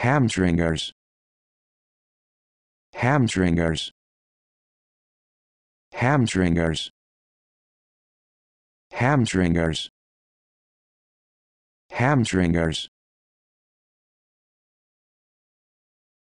hamstringers hamstringers hamstringers hamstringers hamstringers